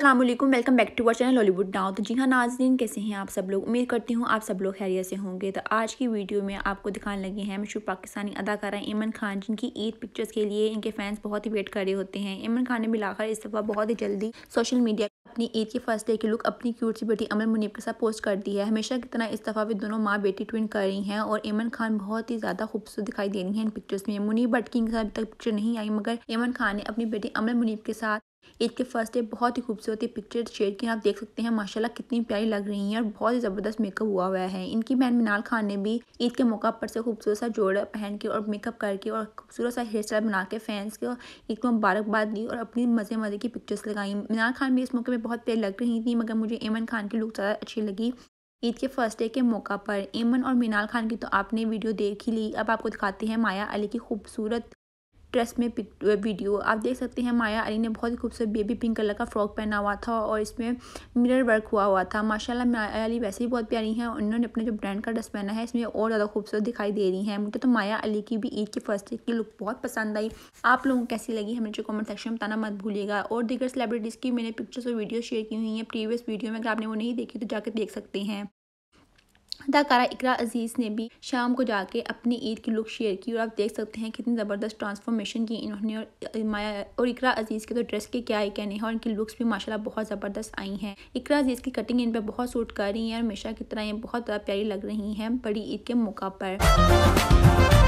अल्लाम welcome back to our channel Hollywood now तो जी हाँ नाजरीन कैसे हैं आप सब लोग उम्मीद करती हूँ आप सब लोग खैरियत से होंगे तो आज की वीडियो में आपको दिखाने लगे हैं मशहूर पाकिस्तानी अदाकारा इमन खान जिनकी ईद पिक्चर्स के लिए इनके फैंस बहुत ही वेट कर रहे होते हैं इमन खान ने मिलाकर इस दफ़ा बहुत ही जल्दी सोशल मीडिया अपनी ईद के फर्स्ट डे की लुक अपनी क्यूट सी बेटी अमन मुनीब के साथ पोस्ट कर दी है हमेशा की तरह इस दफ़ा भी दोनों माँ बेटी ट्विन कर रही हैं और इमन खान बहुत ही ज़्यादा खूबसूरत दिखाई दे रही हैं इन पिक्चर्स में मुनीब भटकी के साथ अभी तक पिक्चर नहीं आई मगर इमन खान ने अपनी बेटी अमन मुनीब के साथ ईद के फर्स्ट डे बहुत ही खूबसूरत पिक्चर शेयर की आप देख सकते हैं माशाल्लाह कितनी प्यारी लग रही हैं और बहुत ही ज़बरदस्त मेकअप हुआ हुआ है इनकी बहन मिनाल खान ने भी ईद के मौका पर से खूबसूरत सा जोड़ा पहन के और मेकअप करके और खूबसूरत सा हेयर स्टाइल बना के फैंस को ईद को मुबारकबाद दी और अपनी मज़े मज़े की पिक्चर्स लगाई मिनाल खान भी इस मौके पर बहुत प्यारी लग रही थी मगर मुझे एमन खान की लुक ज़्यादा अच्छी लगी ईद के फर्स्ट डे के मौका पर एमन और मिनाल खान की तो आपने वीडियो देख ही ली अब आपको दिखाते हैं माया अली की खूबसूरत ड्रेस में वीडियो आप देख सकते हैं माया अली ने बहुत ही खूबसूरत बेबी पिंक कलर का फ्रॉक पहना हुआ था और इसमें मिरर वर्क हुआ हुआ था माशाल्लाह माया अली वैसे ही बहुत प्यारी हैं उन्होंने अपने जो ब्रांड का ड्रेस पहना है इसमें और ज़्यादा खूबसूरत दिखाई दे रही हैं मुझे तो माया अली की भी ईद की फर्स्ट ईद की लुक बहुत पसंद आई आप लोगों को कैसी लगी हमें जो कमेंट सेक्शन में बताना मत भूलिएगा और दीगर सेलिब्रिटीज़ की मैंने पिक्चर्स और वीडियो शेयर की हुई हैं प्रीवियस वीडियो में अगर आपने वो नहीं देखी तो जाकर देख सकते हैं अदाकारा इकरा अजीज़ ने भी शाम को जाके अपनी ईद की लुक शेयर की और आप देख सकते हैं कितनी ज़बरदस्त ट्रांसफॉर्मेशन की इन्होंने और माया और इकरा अजीज़ के तो ड्रेस के क्या ही कहने हैं और इनकी लुक्स भी माशाल्लाह बहुत ज़बरदस्त आई हैं इकरा अजीज़ की कटिंग इन पर बहुत सूट कर रही हैं और हमेशा की तरह ये बहुत ज़्यादा प्यारी लग रही हैं बड़ी ईद के मौका पर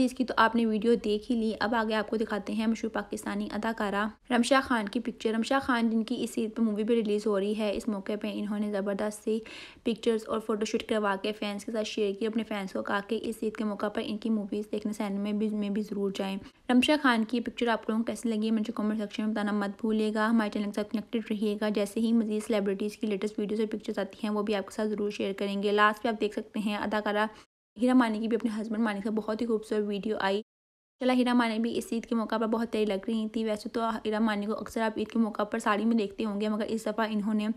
दी इसकी तो आपने वीडियो देख ही ली अब आगे आपको दिखाते हैं मशहूर पाकिस्तानी अदाकारा रमशा खान की पिक्चर रमशा खान जिनकी इस ईद पर मूवी भी रिलीज़ हो रही है इस मौके पर इन्होंने ज़बरदस्त सी पिक्चर्स और फोटोशूट करवा के फैंस के साथ शेयर की अपने फैंस को कहा कि इस ईद के मौका पर इनकी मूवीज़ देखने सिनेमा में भी में भी ज़रूर जाएँ रमशा खान की पिक्चर आप लोगों को कैसी लगी मुझे कॉमेंट सेक्शन में बताना मत भूलिएगा हमारे चैनल के साथ कनेक्टेड रहिएगा जैसे ही मजीद सेलिब्रिटीज़ की लेटेस्ट वीडियोज़ और पिक्चर्स आती हैं वो भी आपके साथ ज़रूर शेयर करेंगे लास्ट पर आप देख सकते हैं अदाकारा हीरा मानी की भी अपने हस्बैंड मानी से बहुत ही खूबसूरत वीडियो आई चला हीरा मानी भी इस ईद के मौका पर बहुत तेज लग रही थी वैसे तो हीरा मानी को अक्सर आप ईद के मौका पर साड़ी में देखते होंगे मगर इस दफ़ा इन्होंने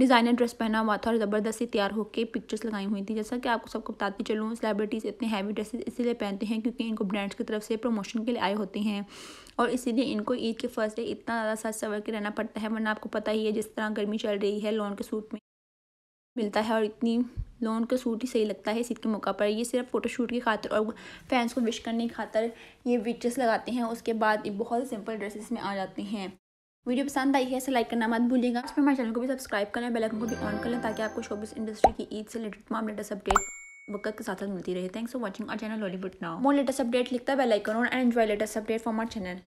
डिज़ाइनर ड्रेस पहना हुआ था और ज़बरदस्ती तैयार होकर पिक्चर्स लगाई हुई थी जैसा कि आपको सबको बताती चलूँ सेलिब्रिटीज़ इतने हैवी ड्रेसेस इसीलिए पहनते हैं क्योंकि इनको ब्रांड्स की तरफ से प्रमोशन के लिए आए होते हैं और इसीलिए इनको ईद के फर्स्ट डे इतना ज़्यादा सच सवर के रहना पड़ता है वरना आपको पता ही है जिस तरह गर्मी चल रही है लॉन के सूट में मिलता है और इतनी लोन का सूट ही सही लगता है सीट ईद के मौका पर ये सिर्फ फ़ोटोशूट की खातर और फैंस को विश करने की खातर ये विचेस लगाते हैं उसके बाद ये बहुत सिंपल ड्रेसेस में आ जाते हैं वीडियो पसंद आई है इसे तो लाइक करना मत भूलिएगा इस पर हमारे चैनल को भी सब्सक्राइब करें बेल आइकन को भी ऑन कर लें ताकि आपको शोबिस इंडस्ट्री की ईद से रिलेटेड तमाम लेटेस्ट अपडेट वक्त के साथ साथ मिलती रहे thanks for watching our channel Lollywood now more latest update लिखता है बेल आइकन और and latest update for our channel